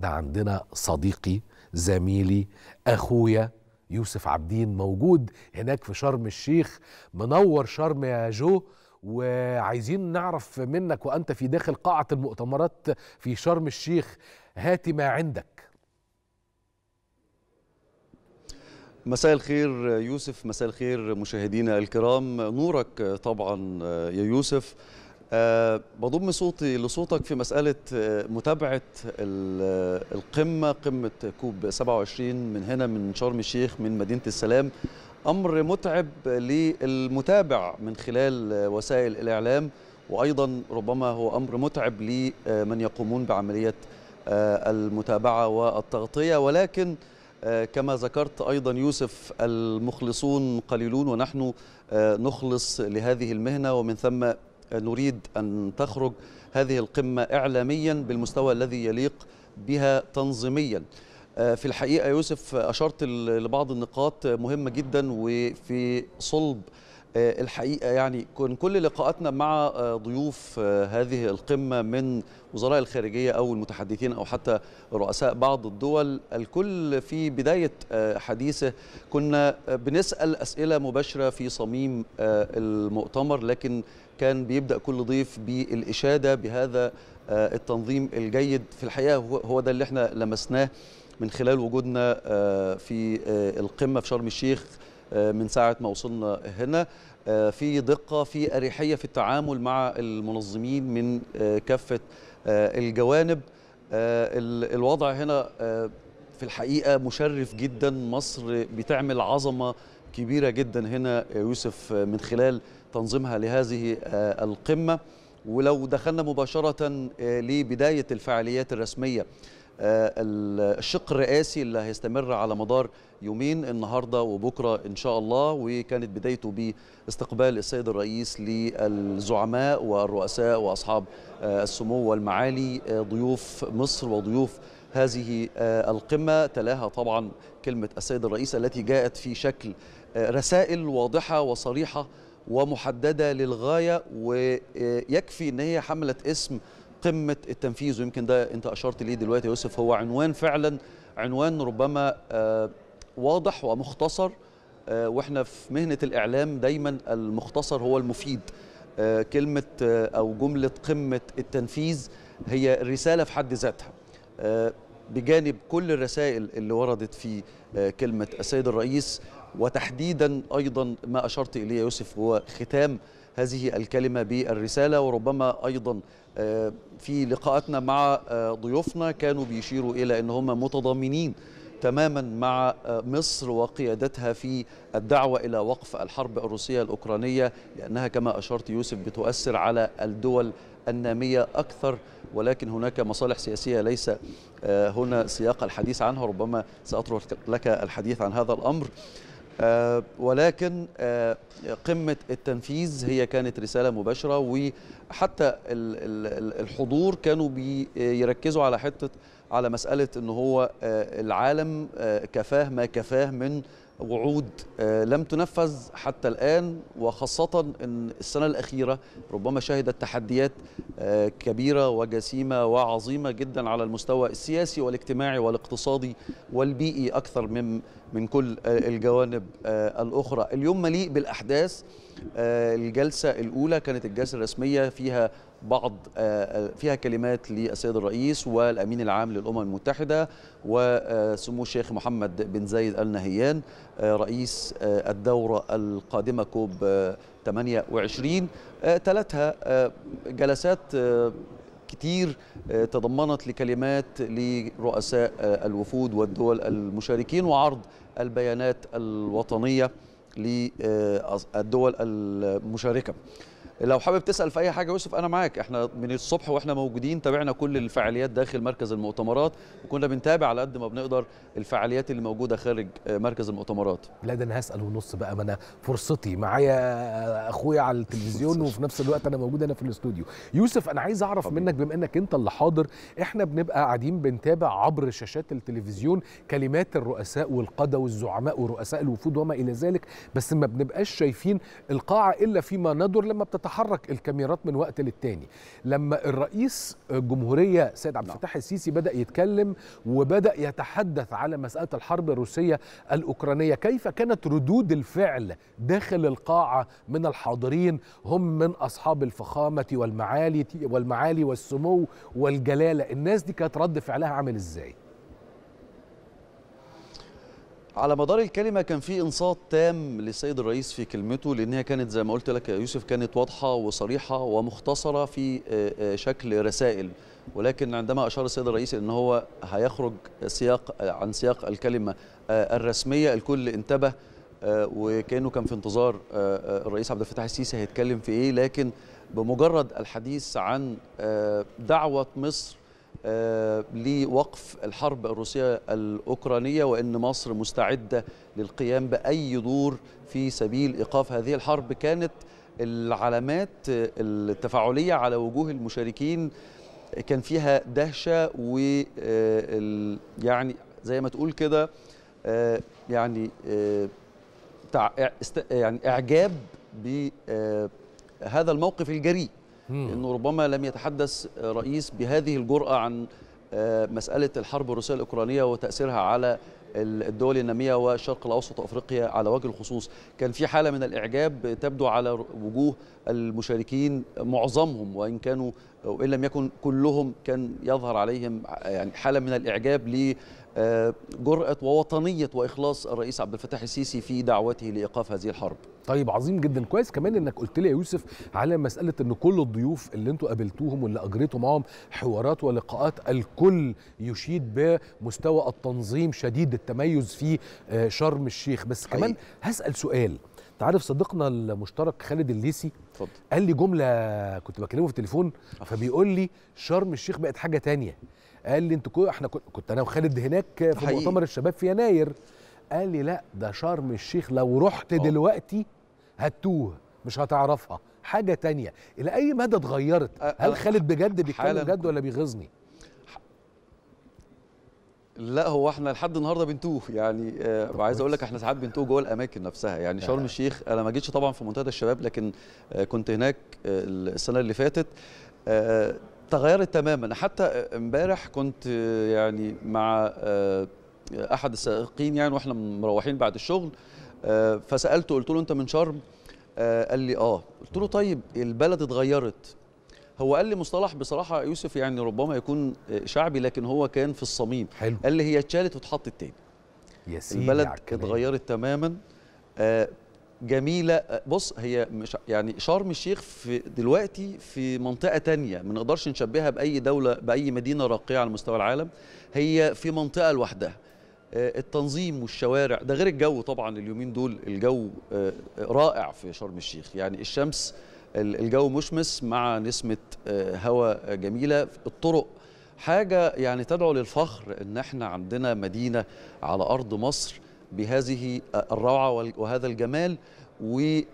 ده عندنا صديقي زميلي اخويا يوسف عابدين موجود هناك في شرم الشيخ منور شرم يا جو وعايزين نعرف منك وانت في داخل قاعه المؤتمرات في شرم الشيخ هات ما عندك مساء الخير يوسف مساء الخير مشاهدينا الكرام نورك طبعا يا يوسف أه بضم صوتي لصوتك في مسألة آه، متابعة آه، القمة قمة كوب 27 من هنا من شرم الشيخ من مدينة السلام أمر متعب للمتابع من خلال آه، وسائل الإعلام وأيضا ربما هو أمر متعب لمن يقومون بعملية المتابعة والتغطية ولكن كما ذكرت أيضا يوسف المخلصون قليلون ونحن نخلص لهذه المهنة ومن ثم نريد أن تخرج هذه القمة إعلاميا بالمستوى الذي يليق بها تنظيميا آه، في الحقيقة يوسف آه، أشرت لبعض النقاط مهمة جدا وفي صلب آه، الحقيقه يعني كان كل لقاءاتنا مع آه، ضيوف آه، هذه القمه من وزراء الخارجيه او المتحدثين او حتى رؤساء بعض الدول الكل في بدايه حديثه كنا بنسال اسئله مباشره في صميم المؤتمر لكن كان بيبدا كل ضيف بالاشاده بهذا التنظيم الجيد في الحقيقه هو ده اللي احنا لمسناه من خلال وجودنا في القمه في شرم الشيخ من ساعة ما وصلنا هنا آه، في دقة في أريحية في التعامل مع المنظمين من آه، كافة آه، الجوانب الوضع هنا في الحقيقة مشرف جدا مصر بتعمل عظمة كبيرة جدا هنا يوسف من خلال تنظيمها لهذه القمة ولو دخلنا مباشرة لبداية الفعاليات الرسمية آه، الشق الرئاسي اللي هيستمر على مدار يومين النهارده وبكره ان شاء الله وكانت بدايته باستقبال السيد الرئيس للزعماء والرؤساء واصحاب آه، السمو والمعالي آه، ضيوف مصر وضيوف هذه القمه تلاها طبعا كلمه السيد الرئيس التي جاءت في شكل رسائل واضحه وصريحه ومحدده للغايه ويكفي ان هي حملت اسم قمه التنفيذ ويمكن ده انت اشرت ليه دلوقتي يا يوسف هو عنوان فعلا عنوان ربما آه، واضح ومختصر آه، واحنا في مهنه الاعلام دايما المختصر هو المفيد آه، كلمه او جمله قمه التنفيذ هي الرساله في حد ذاتها بجانب كل الرسائل اللي وردت في آه، كلمة السيد الرئيس وتحديدا أيضا ما أشرت إليه يوسف هو ختام هذه الكلمة بالرسالة وربما أيضا آه، في لقاءاتنا مع آه، ضيوفنا كانوا بيشيروا إلى أن هم متضامنين تماما مع مصر وقيادتها في الدعوة إلى وقف الحرب الروسية الأوكرانية لأنها كما أشرت يوسف بتؤثر على الدول النامية أكثر ولكن هناك مصالح سياسية ليس آه، هنا سياق الحديث عنها ربما سأطرح لك الحديث عن هذا الأمر آه، ولكن آه، قمة التنفيذ هي كانت رسالة مباشرة وحتى الحضور كانوا بيركزوا على حتة على مسألة أنه هو العالم كفاه ما كفاه من وعود آه، لم تنفذ حتى الآن وخاصة أن السنة الأخيرة ربما شهدت تحديات آه، كبيرة وجسيمة وعظيمة جدا على المستوى السياسي والاجتماعي والاقتصادي والبيئي أكثر من من كل آه، الجوانب الأخرى اليوم مليء بالأحداث الجلسة الأولى كانت الجلسة الرسمية فيها بعض آه، آه، فيها كلمات للسيد الرئيس والامين العام للامم المتحده وسمو آه، الشيخ محمد بن زايد ال نهيان رئيس الدوره القادمه كوب 28 تلتها جلسات كتير تضمنت لكلمات لرؤساء الوفود والدول المشاركين وعرض البيانات الوطنيه للدول المشاركه لو حابب تسال في اي حاجه يوسف انا معاك احنا من الصبح واحنا موجودين تابعنا كل الفعاليات داخل مركز المؤتمرات وكنا بنتابع على قد ما بنقدر الفعاليات اللي موجوده خارج آه، مركز المؤتمرات لا ده انا هسال ونص بقى ما انا فرصتي معايا اخويا على التلفزيون وفي نفس الوقت انا موجود هنا في الاستوديو يوسف انا عايز اعرف منك بما انك انت اللي حاضر احنا بنبقى قاعدين بنتابع عبر شاشات التلفزيون كلمات الرؤساء والقاده والزعماء ورؤساء الوفود وما الى ذلك بس ما بنبقاش شايفين القاعه الا فيما ندر لما بتتحدث تتحرك الكاميرات من وقت للتاني لما الرئيس الجمهوريه سيد عبد نعم. الفتاح السيسي بدا يتكلم وبدا يتحدث على مساله الحرب الروسيه الاوكرانيه كيف كانت ردود الفعل داخل القاعه من الحاضرين هم من اصحاب الفخامه والمعالي والمعالي والسمو والجلاله الناس دي كانت رد فعلها عامل ازاي على مدار الكلمة كان في إنصات تام للسيد الرئيس في كلمته لأنها كانت زي ما قلت لك يا يوسف كانت واضحة وصريحة ومختصرة في آه، آه، شكل رسائل ولكن عندما أشار السيد الرئيس أن هو هيخرج سياق آه، عن سياق الكلمة الرسمية الكل انتبه وكأنه كان في انتظار الرئيس عبد الفتاح السيسي هيتكلم في إيه لكن بمجرد الحديث عن دعوة مصر آه، لوقف الحرب الروسية الأوكرانية وأن مصر مستعدة للقيام بأي دور في سبيل إيقاف هذه الحرب كانت العلامات التفاعلية على وجوه المشاركين كان فيها دهشة و آه، يعني زي ما تقول كده آه، يعني يعني إعجاب بهذا الموقف الجريء لأنه ربما لم يتحدث رئيس بهذه الجرأة عن آه، مسألة الحرب الروسية الأوكرانية وتأثيرها على الدول النامية والشرق الأوسط وأفريقيا على وجه الخصوص كان في حالة من الإعجاب تبدو على وجوه المشاركين معظمهم وإن كانوا وان لم يكن كلهم كان يظهر عليهم يعني حاله من الاعجاب لجراه آه، ووطنيه واخلاص الرئيس عبد الفتاح السيسي في دعوته لايقاف هذه الحرب. طيب عظيم جدا كويس كمان انك قلت لي يا يوسف على مساله ان كل الضيوف اللي انتوا قابلتوهم واللي اجريتوا معاهم حوارات ولقاءات الكل يشيد بمستوى التنظيم شديد التميز في آه، شرم الشيخ بس كمان هسال سؤال عارف صديقنا المشترك خالد الليسي فضل. قال لي جمله كنت بكلمه في التليفون فبيقول لي شرم الشيخ بقت حاجه تانية قال لي انتوا احنا كنت انا وخالد هناك في حقيقي. مؤتمر الشباب في يناير قال لي لا ده شرم الشيخ لو رحت أوه. دلوقتي هتوه مش هتعرفها حاجه تانية الى اي مدى اتغيرت هل خالد بجد بيتكلم بجد ولا بيغيظني لا هو احنا لحد النهارده بنتوه يعني آه عايز اقول لك احنا ساعات بنتوه جوه الاماكن نفسها يعني شرم آه. الشيخ انا ما جيتش طبعا في منتدى الشباب لكن آه كنت هناك آه السنه اللي فاتت آه تغيرت تماما حتى آه، امبارح كنت آه، يعني مع احد السائقين يعني واحنا مروحين بعد الشغل فسالته قلت له انت من شرم قال لي اه قلت له طيب البلد اتغيرت هو قال لي مصطلح بصراحه يوسف يعني ربما يكون آه، شعبي لكن هو كان في الصميم حلو. قال لي هي اتشالت واتحطت تاني يا سيدي البلد اتغيرت تماما آه جميله آه، بص هي مش يعني شرم الشيخ في دلوقتي في منطقه تانية ما نقدرش نشبهها باي دوله باي مدينه راقيه على مستوى العالم هي في منطقه لوحدها آه، التنظيم والشوارع ده غير الجو طبعا اليومين دول الجو رائع في شرم الشيخ يعني الشمس الجو مشمس مع نسمة آه، هواء جميلة الطرق حاجة يعني تدعو للفخر ان احنا عندنا مدينة على أرض مصر بهذه آه، الروعة وهذا الجمال وزي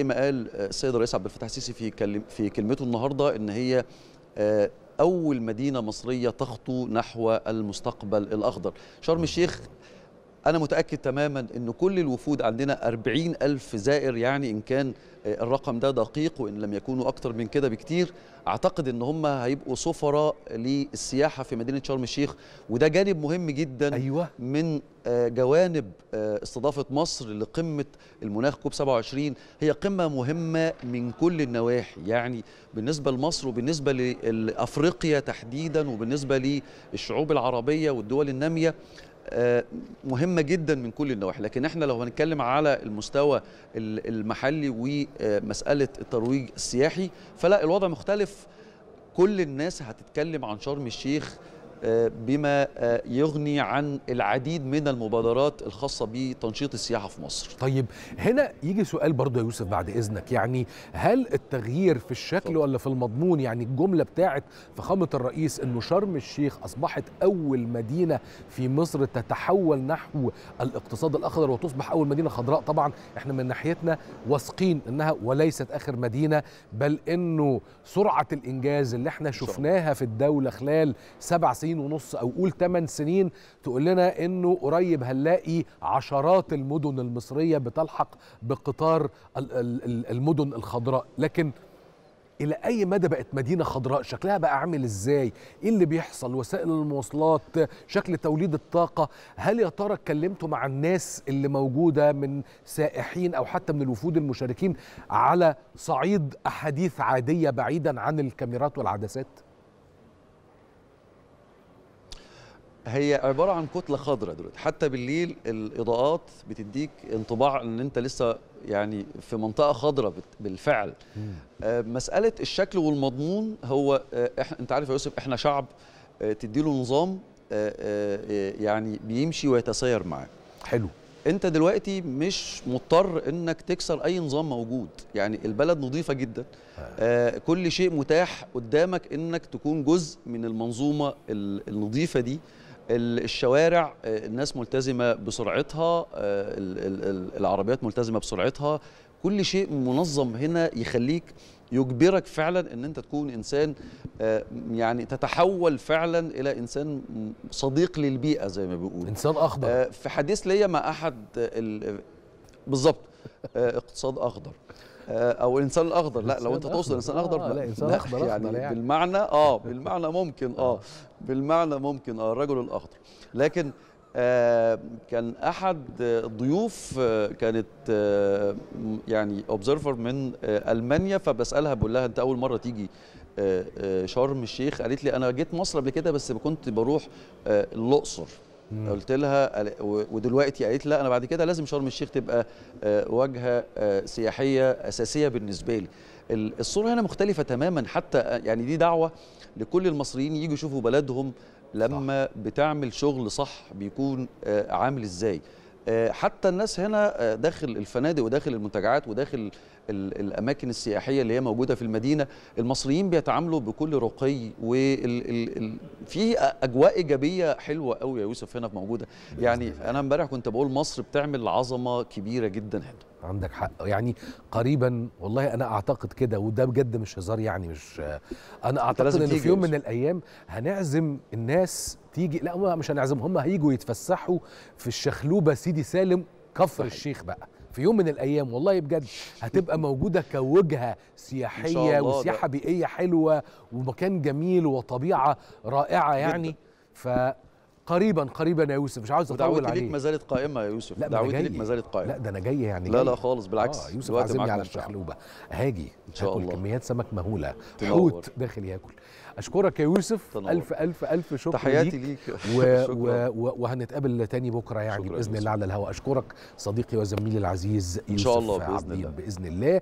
آه، ما قال السيد الرئيس عبد الفتاح السيسي في في كلمته النهارده ان هي اول مدينه مصريه تخطو نحو المستقبل الاخضر شرم الشيخ أنا متأكد تماما أن كل الوفود عندنا 40 ألف زائر يعني إن كان آه، الرقم ده دقيق وإن لم يكونوا أكتر من كده بكتير أعتقد أن هم هيبقوا سفراء للسياحة في مدينة شرم الشيخ وده جانب مهم جدا أيوة. من آه، جوانب آه، استضافة مصر لقمة المناخ كوب 27 هي قمة مهمة من كل النواحي يعني بالنسبة لمصر وبالنسبة لأفريقيا تحديدا وبالنسبة للشعوب العربية والدول النامية آه، مهمه جدا من كل النواحي لكن احنا لو هنتكلم على المستوى المحلي ومساله الترويج السياحي فلا الوضع مختلف كل الناس هتتكلم عن شرم الشيخ بما آه، يغني عن العديد من المبادرات الخاصة بتنشيط السياحة في مصر طيب هنا يجي سؤال برضو يا يوسف بعد إذنك يعني هل التغيير في الشكل ولا في المضمون يعني الجملة بتاعت فخامة الرئيس أنه شرم الشيخ أصبحت أول مدينة في مصر تتحول نحو الاقتصاد الأخضر وتصبح أول مدينة خضراء طبعا احنا من ناحيتنا واثقين أنها وليست آخر مدينة بل أنه سرعة الإنجاز اللي احنا شفناها في الدولة خلال سبع سنين سنين ونص او قول 8 سنين تقول لنا انه قريب هنلاقي عشرات المدن المصريه بتلحق بقطار المدن الخضراء لكن الى اي مدى بقت مدينه خضراء شكلها بقى عامل ازاي ايه اللي بيحصل وسائل المواصلات شكل توليد الطاقه هل يا ترى اتكلمتوا مع الناس اللي موجوده من سائحين او حتى من الوفود المشاركين على صعيد احاديث عاديه بعيدا عن الكاميرات والعدسات هي عباره عن كتله خضراء دلوقتي حتى بالليل الاضاءات بتديك انطباع ان انت لسه يعني في منطقه خضراء بالفعل آه، مساله الشكل والمضمون هو آه، إحنا انت عارف يا يوسف احنا شعب تدي آه، تديله نظام يعني بيمشي ويتسير معاه حلو انت دلوقتي مش مضطر انك تكسر اي نظام موجود يعني البلد نظيفه جدا آه كل شيء متاح قدامك انك تكون جزء من المنظومه النظيفه دي الشوارع آه، الناس ملتزمة بسرعتها آه، العربيات ملتزمة بسرعتها كل شيء منظم هنا يخليك يجبرك فعلا ان انت تكون انسان آه، يعني تتحول فعلا الى انسان صديق للبيئه زي ما بيقولوا انسان اخضر في حديث ليا مع احد بالظبط اقتصاد اخضر آه، او الانسان الاخضر لا لو انت تقصد الانسان الاخضر لا, آه، لا انسان اخضر يعني, يعني بالمعنى اه بالمعنى ممكن اه, آه. بالمعنى ممكن اه الرجل الاخضر لكن كان احد الضيوف كانت يعني اوبزرفر من المانيا فبسالها بقول لها انت اول مره تيجي شرم الشيخ قالت لي انا جيت مصر قبل كده بس كنت بروح الاقصر مم. قلت لها ودلوقتي قالت لا انا بعد كده لازم شرم الشيخ تبقى آه، واجهه آه، سياحيه اساسيه بالنسبه لي الصوره هنا مختلفه تماما حتى آه، يعني دي دعوه لكل المصريين يجوا يشوفوا بلدهم لما صح. بتعمل شغل صح بيكون عامل ازاي آه، حتى الناس هنا آه، داخل الفنادق وداخل المنتجعات وداخل الاماكن السياحيه اللي هي موجوده في المدينه المصريين بيتعاملوا بكل رقي وفي اجواء ايجابيه حلوه قوي يا يوسف هنا موجوده يعني انا امبارح كنت بقول مصر بتعمل عظمه كبيره جدا هنا عندك حق يعني قريبا والله انا اعتقد كده وده بجد مش هزار يعني مش انا اعتقد ان في يوم من الايام هنعزم الناس تيجي لا هم مش هنعزمهم هم هيجوا يتفسحوا في الشخلوبه سيدي سالم كفر صحيح. الشيخ بقى في يوم من الايام والله بجد هتبقى موجوده كوجهه سياحيه وسياحه بيئيه حلوه ومكان جميل وطبيعه رائعه يعني ف قريبا قريبا يا يوسف مش عاوز اطول عليك ليك ما زالت قائمه يا يوسف دعوتي ليك ما زالت قائمه لا ده انا جاي يعني لا لا خالص بالعكس آه يوسف عازمني على الشحلوبه هاجي ان شاء الله كميات سمك مهوله حوت داخل ياكل اشكرك يا يوسف تنور. الف الف الف شكر تحياتي ليك, ليك. و... و... و... وهنتقابل تاني بكره يعني باذن الله على الهواء اشكرك صديقي وزميلي العزيز يوسف ان شاء الله باذن الله